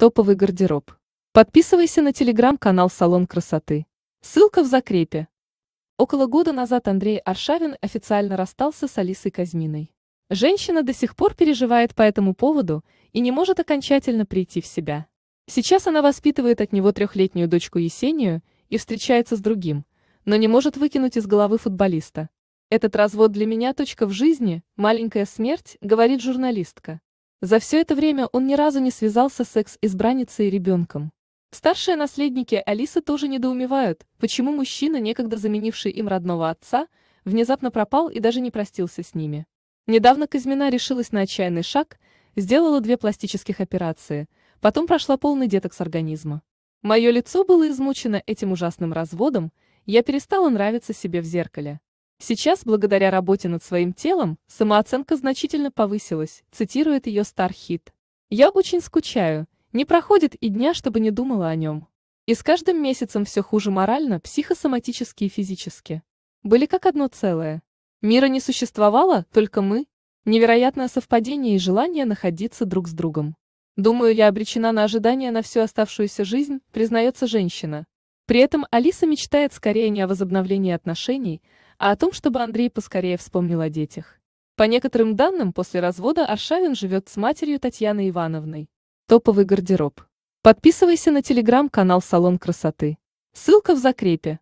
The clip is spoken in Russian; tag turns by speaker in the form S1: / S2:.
S1: Топовый гардероб. Подписывайся на телеграм-канал «Салон красоты». Ссылка в закрепе. Около года назад Андрей Аршавин официально расстался с Алисой Казьминой. Женщина до сих пор переживает по этому поводу и не может окончательно прийти в себя. Сейчас она воспитывает от него трехлетнюю дочку Есению и встречается с другим, но не может выкинуть из головы футболиста. «Этот развод для меня точка в жизни, маленькая смерть», говорит журналистка. За все это время он ни разу не связался с экс-избранницей и ребенком. Старшие наследники Алисы тоже недоумевают, почему мужчина, некогда заменивший им родного отца, внезапно пропал и даже не простился с ними. Недавно Казмина решилась на отчаянный шаг, сделала две пластических операции, потом прошла полный детокс организма. Мое лицо было измучено этим ужасным разводом, я перестала нравиться себе в зеркале. Сейчас, благодаря работе над своим телом, самооценка значительно повысилась, цитирует ее Стархит. «Я очень скучаю, не проходит и дня, чтобы не думала о нем. И с каждым месяцем все хуже морально, психосоматически и физически. Были как одно целое. Мира не существовало, только мы. Невероятное совпадение и желание находиться друг с другом. Думаю, я обречена на ожидание на всю оставшуюся жизнь, признается женщина. При этом Алиса мечтает скорее не о возобновлении отношений, а о том, чтобы Андрей поскорее вспомнил о детях. По некоторым данным, после развода Аршавин живет с матерью Татьяной Ивановной. Топовый гардероб. Подписывайся на телеграм-канал «Салон красоты». Ссылка в закрепе.